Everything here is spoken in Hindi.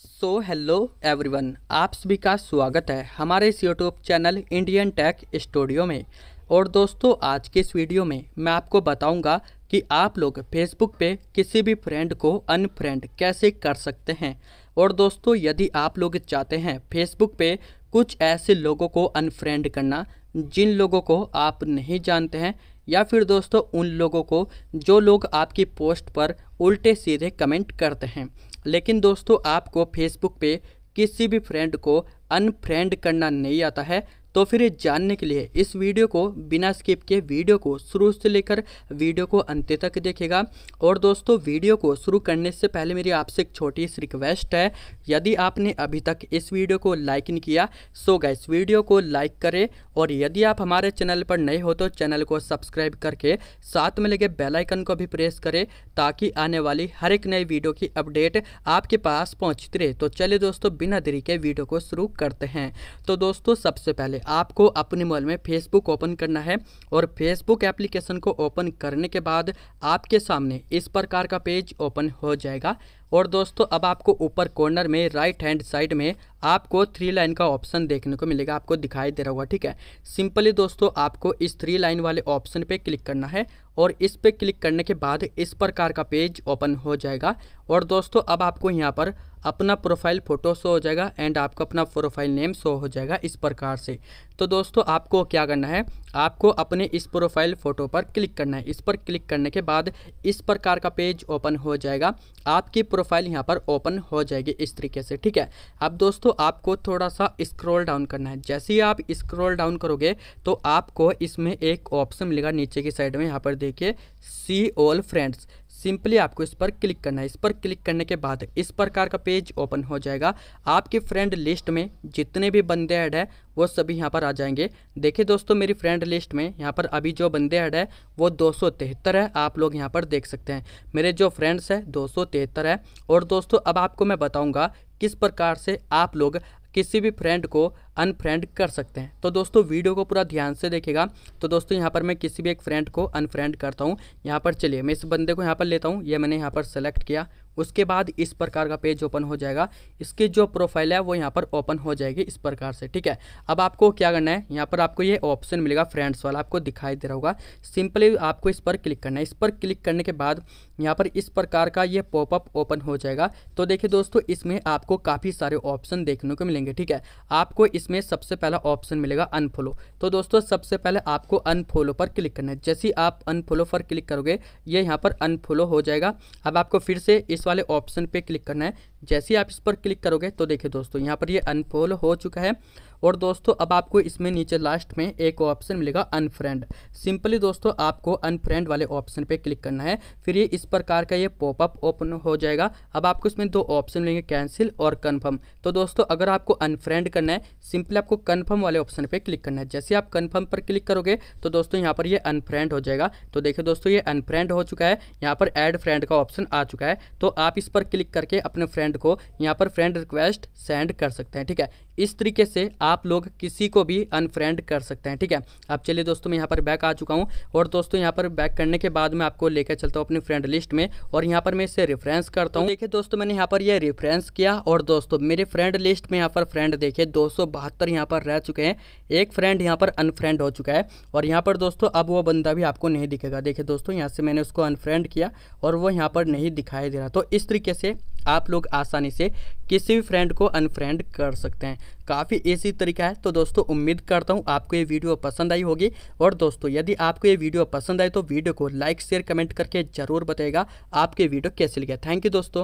सो हेलो एवरीवन आप सभी का स्वागत है हमारे इस YouTube channel Indian tech studio में और दोस्तों आज के इस वीडियो में मैं आपको बताऊंगा कि आप लोग फेसबुक पे किसी भी फ्रेंड को अनफ्रेंड कैसे कर सकते हैं और दोस्तों यदि आप लोग चाहते हैं फेसबुक पे कुछ ऐसे लोगों को अनफ्रेंड करना जिन लोगों को आप नहीं जानते हैं या फिर दोस्तों उन लोगों को जो लोग आपकी पोस्ट पर उल्टे सीधे कमेंट करते हैं लेकिन दोस्तों आपको फेसबुक पे किसी भी फ्रेंड को अनफ्रेंड करना नहीं आता है तो फिर जानने के लिए इस वीडियो को बिना स्किप के वीडियो को शुरू से लेकर वीडियो को अंत तक देखेगा और दोस्तों वीडियो को शुरू करने से पहले मेरी आपसे एक छोटी सी रिक्वेस्ट है यदि आपने अभी तक इस वीडियो को लाइक नहीं किया सो गए वीडियो को लाइक करें और यदि आप हमारे चैनल पर नए हो तो चैनल को सब्सक्राइब करके साथ में लगे बेलाइकन को भी प्रेस करें ताकि आने वाली हर एक नई वीडियो की अपडेट आपके पास पहुँचती रहे तो चलिए दोस्तों बिना देरी के वीडियो को शुरू करते हैं तो दोस्तों सबसे पहले आपको अपने मोबाइल में फेसबुक ओपन करना है और फेसबुक एप्लीकेशन को ओपन करने के बाद आपके सामने इस प्रकार का पेज ओपन हो जाएगा और दोस्तों अब आपको ऊपर कॉर्नर में राइट हैंड साइड में आपको थ्री लाइन का ऑप्शन देखने को मिलेगा आपको दिखाई दे रहा होगा ठीक है सिंपली दोस्तों आपको इस थ्री लाइन वाले ऑप्शन पे क्लिक करना है और इस पे क्लिक करने के बाद इस प्रकार का पेज ओपन हो जाएगा और दोस्तों अब आपको यहाँ पर अपना प्रोफाइल फ़ोटो शो हो जाएगा एंड आपको अपना प्रोफाइल नेम शो हो जाएगा इस प्रकार से तो दोस्तों आपको क्या करना है आपको अपने इस प्रोफाइल फ़ोटो पर क्लिक करना है इस पर क्लिक करने के बाद इस प्रकार का पेज ओपन हो जाएगा आपकी प्रोफाइल यहाँ पर ओपन हो जाएगी इस तरीके से ठीक है अब दोस्तों आपको थोड़ा सा स्क्रॉल डाउन करना है जैसे ही आप स्क्रॉल डाउन करोगे तो आपको इसमें एक ऑप्शन मिलेगा नीचे की साइड में यहाँ पर देखिए सी ऑल फ्रेंड्स सिंपली आपको इस पर क्लिक करना है इस पर क्लिक करने के बाद इस प्रकार का पेज ओपन हो जाएगा आपकी फ्रेंड लिस्ट में जितने भी बंदे ऐड है वो सभी यहाँ पर आ जाएंगे देखिए दोस्तों मेरी फ्रेंड लिस्ट में यहाँ पर अभी जो बंदे ऐड है वो दो है आप लोग यहाँ पर देख सकते हैं मेरे जो फ्रेंड्स हैं दो है और दोस्तों अब आपको मैं बताऊँगा किस प्रकार से आप लोग किसी भी फ्रेंड को अनफ्रेंड कर सकते हैं तो दोस्तों वीडियो को पूरा ध्यान से देखेगा तो दोस्तों यहाँ पर मैं किसी भी एक फ्रेंड को अनफ्रेंड करता हूँ यहाँ पर चलिए मैं इस बंदे को यहाँ पर लेता हूँ ये मैंने यहाँ पर सेलेक्ट किया उसके बाद इस प्रकार का पेज ओपन हो जाएगा इसकी जो प्रोफाइल है वो यहाँ पर ओपन हो जाएगी इस प्रकार से ठीक है अब आपको क्या करना है यहाँ पर आपको ये ऑप्शन मिलेगा फ्रेंड्स वाला आपको दिखाई दे रहा होगा सिंपली आपको इस पर क्लिक करना है इस पर क्लिक करने के बाद यहाँ पर इस प्रकार का ये पॉपअप ओपन हो जाएगा तो देखिए दोस्तों इसमें आपको काफ़ी सारे ऑप्शन देखने को मिलेंगे ठीक है आपको इसमें सबसे पहला ऑप्शन मिलेगा अनफॉलो तो दोस्तों सबसे पहले आपको अनफॉलो पर क्लिक करना है जैसे आप अनफॉलो पर क्लिक करोगे ये यहाँ पर अनफॉलो हो जाएगा अब आपको फिर से इस इस वाले ऑप्शन पे क्लिक करना है जैसे ही आप इस पर क्लिक करोगे तो देखिए दोस्तों यहाँ पर ये अनपोल हो चुका है और दोस्तों अब आपको इसमें नीचे लास्ट में एक ऑप्शन मिलेगा अनफ्रेंड सिंपली दोस्तों आपको अनफ्रेंड वाले ऑप्शन पर क्लिक करना है फिर ये इस प्रकार का ये पॉपअप ओपन हो जाएगा अब आपको इसमें दो ऑप्शन मिलेंगे कैंसिल और कन्फर्म तो दोस्तों अगर आपको अनफ्रेंड करना है सिंपली आपको कन्फर्म वाले ऑप्शन पर क्लिक करना है जैसे आप कन्फर्म पर क्लिक करोगे तो दोस्तों यहाँ पर ये अनफ्रेंड हो जाएगा तो देखिए दोस्तों ये अनफ्रेंड हो चुका है यहाँ पर एड फ्रेंड का ऑप्शन आ चुका है तो आप इस पर क्लिक करके अपने फ्रेंड को यहाँ पर फ्रेंड रिक्वेस्ट सेंड कर सकते हैं ठीक है इस तरीके से आप लोग किसी को भी अनफ्रेंड कर सकते हैं ठीक है अब चलिए दोस्तों मैं यहाँ पर बैक आ चुका हूँ और दोस्तों यहाँ पर बैक करने के बाद मैं आपको लेकर चलता हूँ अपनी फ्रेंड लिस्ट में और यहाँ पर मैं इसे रेफरेंस करता हूँ देखिए दोस्तों मैंने यहाँ पर यह रेफरेंस किया और दोस्तों मेरे फ्रेंड लिस्ट में यहाँ पर फ्रेंड देखे दो सौ यहाँ पर रह चुके हैं एक फ्रेंड यहाँ पर अनफ्रेंड हो चुका है और यहाँ पर दोस्तों अब वो बंदा भी आपको नहीं दिखेगा देखिए दोस्तों यहाँ से मैंने उसको अनफ्रेंड किया और वो यहाँ पर नहीं दिखाई दे रहा तो इस तरीके से आप लोग आसानी से किसी भी फ्रेंड को अनफ्रेंड कर सकते हैं काफ़ी ऐसी तरीका है तो दोस्तों उम्मीद करता हूँ आपको ये वीडियो पसंद आई होगी और दोस्तों यदि आपको ये वीडियो पसंद आए तो वीडियो को लाइक शेयर कमेंट करके ज़रूर बताएगा आपके वीडियो कैसे लगे थैंक यू दोस्तों